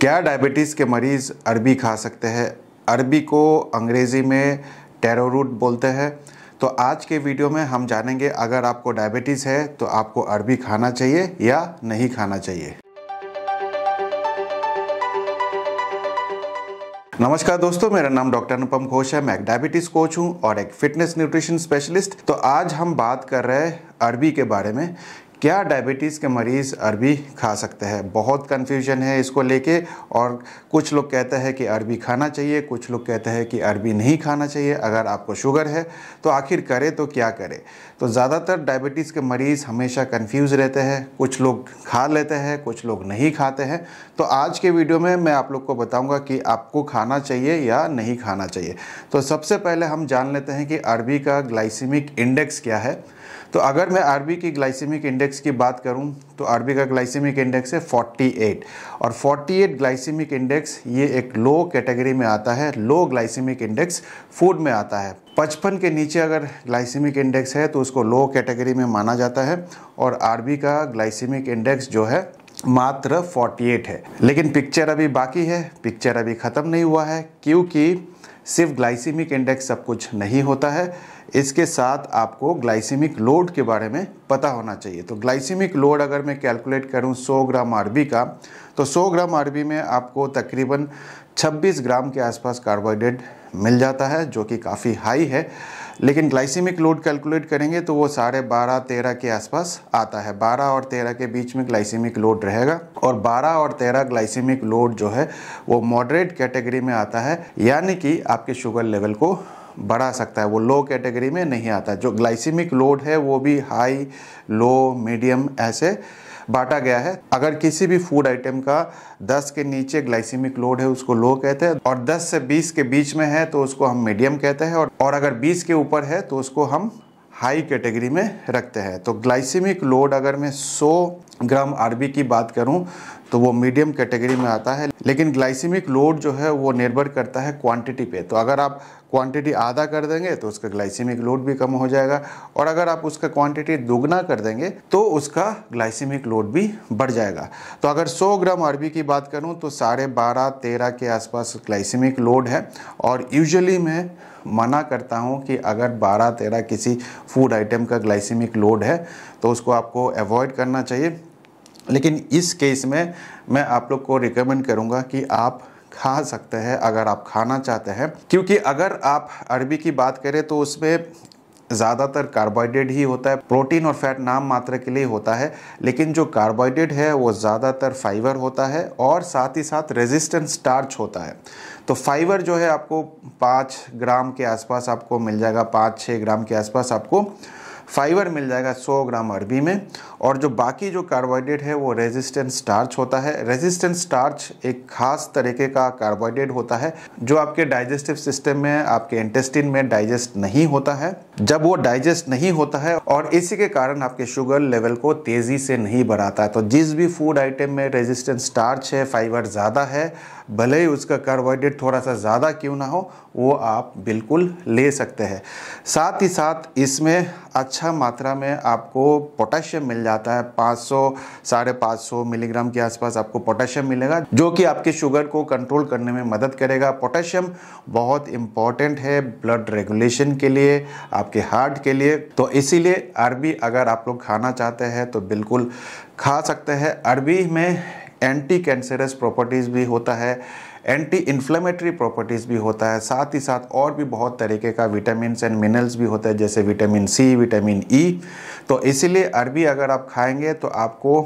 क्या डायबिटीज़ के मरीज़ अरबी खा सकते हैं अरबी को अंग्रेज़ी में टेरो रूट बोलते हैं तो आज के वीडियो में हम जानेंगे अगर आपको डायबिटीज़ है तो आपको अरबी खाना चाहिए या नहीं खाना चाहिए नमस्कार दोस्तों मेरा नाम डॉक्टर अनुपम घोष है मैं एक डायबिटीज कोच हूँ और एक फिटनेस न्यूट्रिशन स्पेशलिस्ट तो आज हम बात कर रहे हैं अरबी के बारे में क्या डायबिटीज़ के मरीज़ अरबी खा सकते हैं बहुत कन्फ्यूजन है इसको लेके और कुछ लोग कहते हैं कि अरबी खाना चाहिए कुछ लोग कहते हैं कि अरबी नहीं खाना चाहिए अगर आपको शुगर है तो आखिर करें तो क्या करें तो ज़्यादातर डायबिटीज़ के मरीज़ हमेशा कन्फ्यूज़ रहते हैं कुछ लोग खा लेते हैं कुछ लोग नहीं खाते हैं तो आज के वीडियो में मैं आप लोग को बताऊँगा कि आपको खाना चाहिए या नहीं खाना चाहिए तो सबसे पहले हम जान लेते हैं कि अरबी का ग्लाइसिमिक इंडेक्स क्या है तो अगर मैं आरबी की ग्लाइसेमिक इंडेक्स की बात करूं तो आरबी का ग्लाइसेमिक इंडेक्स है 48 और 48 ग्लाइसेमिक इंडेक्स ये एक लो कैटेगरी में आता है लो ग्लाइसेमिक इंडेक्स फूड में आता है पचपन के नीचे अगर ग्लाइसेमिक इंडेक्स है तो उसको लो कैटेगरी में माना जाता है और आरबी का ग्लाइसेमिक इंडेक्स जो है मात्र 48 है लेकिन पिक्चर अभी बाकी है पिक्चर अभी ख़त्म नहीं हुआ है क्योंकि सिर्फ ग्लाइसेमिक इंडेक्स सब कुछ नहीं होता है इसके साथ आपको ग्लाइसिमिक लोड के बारे में पता होना चाहिए तो ग्लाइसिमिक लोड अगर मैं कैलकुलेट करूं 100 ग्राम आरबी का तो 100 ग्राम आरबी में आपको तकरीबन 26 ग्राम के आसपास कार्बोहाइड्रेट मिल जाता है जो कि काफ़ी हाई है लेकिन ग्लाइसिमिक लोड कैलकुलेट करेंगे तो वो साढ़े बारह तेरह के आसपास आता है बारह और तेरह के बीच में ग्लाइसिमिक लोड रहेगा और बारह और तेरह ग्लाइसिमिक लोड जो है वो मॉडरेट कैटेगरी में आता है यानी कि आपके शुगर लेवल को बढ़ा सकता है वो लो कैटेगरी में नहीं आता जो ग्लाइसिमिक लोड है वो भी हाई लो मीडियम ऐसे बांटा गया है अगर किसी भी फूड आइटम का 10 के नीचे ग्लाइसिमिक लोड है उसको लो कहते हैं और 10 से 20 के बीच में है तो उसको हम मीडियम कहते हैं और, अगर 20 के ऊपर है तो उसको हम हाई कैटेगरी में रखते हैं तो ग्लाइसिमिक लोड अगर मैं 100 ग्राम आरबी की बात करूं तो वो मीडियम कैटेगरी में आता है लेकिन ग्लाइसिमिक लोड जो है वो निर्भर करता है क्वांटिटी पे तो अगर आप क्वांटिटी आधा कर देंगे तो उसका ग्लाइसिमिक लोड भी कम हो जाएगा और अगर आप उसका क्वांटिटी दोगुना कर देंगे तो उसका ग्लाइसिमिक लोड भी बढ़ जाएगा तो अगर 100 ग्राम अरबी की बात करूँ तो साढ़े बारह तेरह के आसपास ग्लाइसिमिक लोड है और यूजली मैं मना करता हूँ कि अगर बारह तेरह किसी फूड आइटम का ग्लाइसिमिक लोड है तो उसको आपको अवॉइड करना चाहिए लेकिन इस केस में मैं आप लोग को रिकमेंड करूँगा कि आप खा सकते हैं अगर आप खाना चाहते हैं क्योंकि अगर आप अरबी की बात करें तो उसमें ज़्यादातर कार्बोहाइड्रेट ही होता है प्रोटीन और फैट नाम मात्र के लिए होता है लेकिन जो कार्बोहाइड्रेट है वो ज़्यादातर फाइबर होता है और साथ ही साथ रेजिस्टेंट स्टार्च होता है तो फाइबर जो है आपको पाँच ग्राम के आसपास आपको मिल जाएगा पाँच छः ग्राम के आसपास आपको फाइबर मिल जाएगा 100 ग्राम अरबी में और जो बाकी जो कार्बोहाइड्रेट है वो रेजिस्टेंट स्टार्च होता है रेजिस्टेंट स्टार्च एक खास तरीके का कार्बोहाइड्रेट होता है जो आपके डाइजेस्टिव सिस्टम में आपके इंटेस्टिन में डाइजेस्ट नहीं होता है जब वो डाइजेस्ट नहीं होता है और इसी के कारण आपके शुगर लेवल को तेज़ी से नहीं बढ़ाता है तो जिस भी फूड आइटम में रेजिस्टेंट स्टार्च है फाइबर ज़्यादा है भले ही उसका कार्बोहाइड्रेट थोड़ा सा ज़्यादा क्यों ना हो वो आप बिल्कुल ले सकते हैं साथ ही साथ इसमें अच्छा अच्छा मात्रा में आपको पोटेशियम मिल जाता है 500 साढ़े पाँच मिलीग्राम के आसपास आपको पोटेशियम मिलेगा जो कि आपके शुगर को कंट्रोल करने में मदद करेगा पोटेशियम बहुत इंपॉर्टेंट है ब्लड रेगुलेशन के लिए आपके हार्ट के लिए तो इसीलिए अरबी अगर आप लोग खाना चाहते हैं तो बिल्कुल खा सकते हैं अरबी में एंटी कैंसरस प्रॉपर्टीज़ भी होता है एंटी इन्फ्लेमेटरी प्रॉपर्टीज़ भी होता है साथ ही साथ और भी बहुत तरीके का विटामिन एंड मिनरल्स भी होता है जैसे vitamin C vitamin E e. तो इसीलिए अरबी अगर आप खाएंगे तो आपको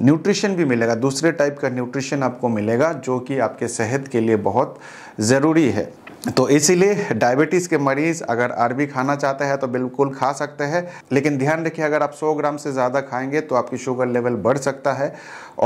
न्यूट्रिशन भी मिलेगा दूसरे टाइप का न्यूट्रिशन आपको मिलेगा जो कि आपके सेहत के लिए बहुत ज़रूरी है तो इसीलिए डायबिटीज़ के मरीज़ अगर अरबी खाना चाहते हैं तो बिल्कुल खा सकते हैं लेकिन ध्यान रखिए अगर आप 100 ग्राम से ज़्यादा खाएंगे तो आपकी शुगर लेवल बढ़ सकता है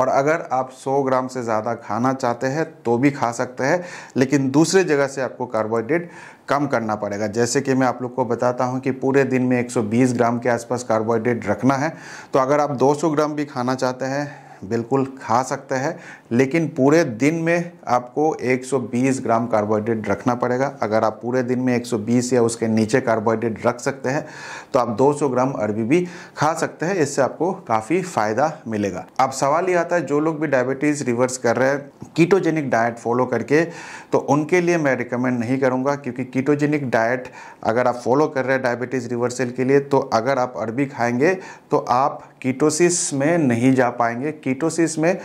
और अगर आप 100 ग्राम से ज़्यादा खाना चाहते हैं तो भी खा सकते हैं लेकिन दूसरे जगह से आपको कार्बोहाइड्रेट कम करना पड़ेगा जैसे कि मैं आप लोग को बताता हूँ कि पूरे दिन में एक ग्राम के आसपास कार्बोहाइड्रेट रखना है तो अगर आप दो ग्राम भी खाना चाहते हैं बिल्कुल खा सकते हैं लेकिन पूरे दिन में आपको 120 ग्राम कार्बोहाइड्रेट रखना पड़ेगा अगर आप पूरे दिन में 120 या उसके नीचे कार्बोहाइड्रेट रख सकते हैं तो आप 200 ग्राम अरबी भी खा सकते हैं इससे आपको काफ़ी फ़ायदा मिलेगा अब सवाल ये आता है जो लोग भी डायबिटीज़ रिवर्स कर रहे हैं कीटोजेनिक डाइट फॉलो करके तो उनके लिए मैं रिकमेंड नहीं करूँगा क्योंकि कीटोजेनिक डाइट अगर आप फॉलो कर रहे हैं डायबिटीज़ रिवर्सल के लिए तो अगर आप अरबी खाएँगे तो आप कीटोसिस में नहीं जा पाएंगे कीटोसिस में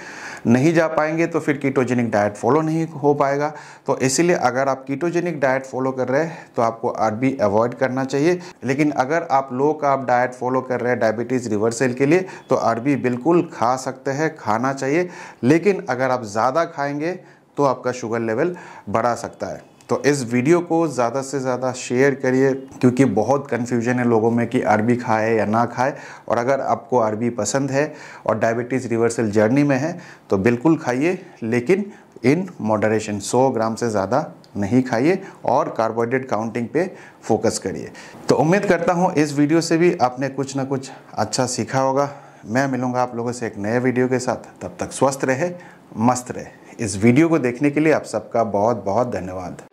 नहीं जा पाएंगे तो फिर कीटोजेनिक डाइट फॉलो नहीं हो पाएगा तो इसीलिए अगर आप कीटोजेनिक डाइट फॉलो कर रहे हैं तो आपको आरबी अवॉइड करना चाहिए लेकिन अगर आप लो कार्ब डाइट फॉलो कर रहे हैं डायबिटीज़ रिवर्सल के लिए तो आरबी बिल्कुल खा सकते हैं खाना चाहिए लेकिन अगर आप ज़्यादा खाएंगे तो आपका शुगर लेवल बढ़ा सकता है तो इस वीडियो को ज़्यादा से ज़्यादा शेयर करिए क्योंकि बहुत कन्फ्यूजन है लोगों में कि अरबी खाए या ना खाए और अगर आपको अरबी पसंद है और डायबिटीज़ रिवर्सल जर्नी में है तो बिल्कुल खाइए लेकिन इन मॉडरेशन 100 ग्राम से ज़्यादा नहीं खाइए और कार्बोहाइड्रेट काउंटिंग पे फोकस करिए तो उम्मीद करता हूँ इस वीडियो से भी आपने कुछ ना कुछ अच्छा सीखा होगा मैं मिलूंगा आप लोगों से एक नए वीडियो के साथ तब तक स्वस्थ रहे मस्त रहे इस वीडियो को देखने के लिए आप सबका बहुत बहुत धन्यवाद